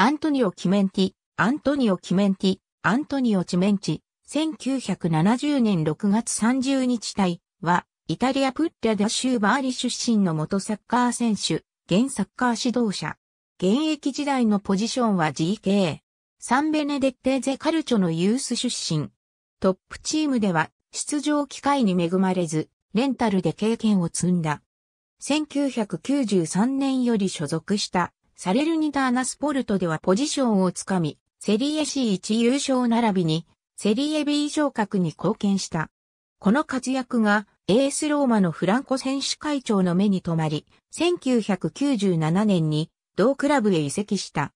アントニオ・キメンティ、アントニオ・キメンティ、アントニオ・チメンチ、1970年6月30日隊は、イタリア・プッラダ州バーリ出身の元サッカー選手、現サッカー指導者。現役時代のポジションは GK。サンベネデッテ・ゼ・カルチョのユース出身。トップチームでは出場機会に恵まれず、レンタルで経験を積んだ。1993年より所属したサレルニターナスポルトではポジションをつかみ、セリエ C1 優勝並びに、セリエ B 昇格に貢献した。この活躍が、エースローマのフランコ選手会長の目に留まり、1997年に同クラブへ移籍した。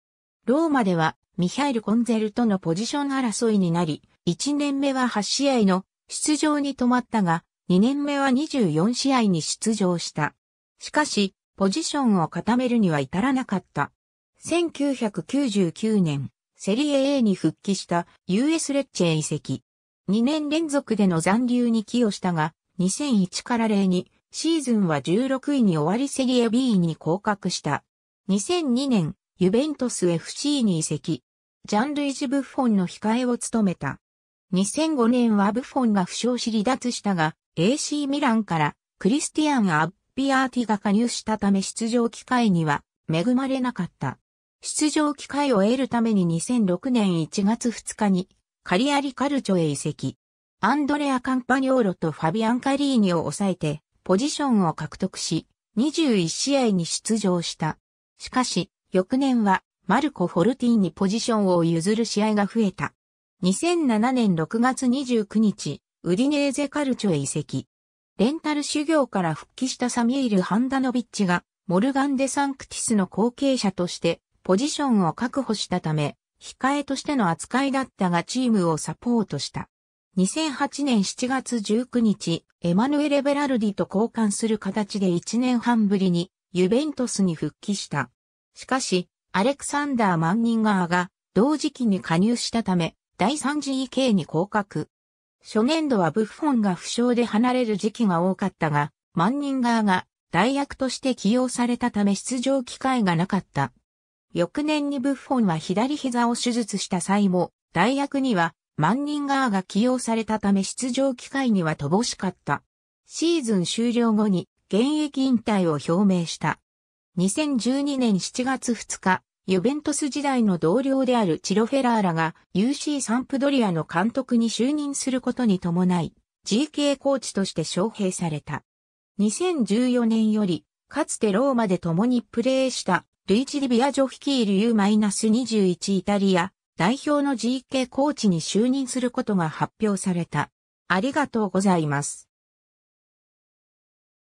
ローマでは、ミハイル・コンゼルとのポジション争いになり、1年目は8試合の出場に止まったが、2年目は24試合に出場した。しかし、ポジションを固めるには至らなかった。1999年、セリエ A に復帰した US レッチェ移籍。2年連続での残留に寄与したが、2001から02、シーズンは16位に終わりセリエ B に降格した。2002年、ユベントス FC に移籍。ジャンルイジ・ブッフォンの控えを務めた。2005年はブッフォンが負傷し離脱したが、AC ミランからクリスティアン・アッピアーティが加入したため出場機会には恵まれなかった。出場機会を得るために2006年1月2日にカリアリカルチョへ移籍。アンドレア・カンパニョーロとファビアン・カリーニを抑えてポジションを獲得し、21試合に出場した。しかし、翌年はマルコ・フォルティーにポジションを譲る試合が増えた。2007年6月29日、ウディネーゼカルチョへ移籍。レンタル修行から復帰したサミール・ハンダノビッチが、モルガン・デ・サンクティスの後継者として、ポジションを確保したため、控えとしての扱いだったがチームをサポートした。2008年7月19日、エマヌエレ・ベラルディと交換する形で1年半ぶりに、ユベントスに復帰した。しかし、アレクサンダー・マンニンガーが、同時期に加入したため、第3 e k に降格。初年度はブッフォンが負傷で離れる時期が多かったが、万人側が代役として起用されたため出場機会がなかった。翌年にブッフォンは左膝を手術した際も、代役には万人側が起用されたため出場機会には乏しかった。シーズン終了後に現役引退を表明した。2012年7月2日、ユベントス時代の同僚であるチロフェラーラが UC サンプドリアの監督に就任することに伴い GK コーチとして招聘された。2014年より、かつてローマで共にプレーしたルイチリビアジョ率いる U-21 イタリア代表の GK コーチに就任することが発表された。ありがとうございます。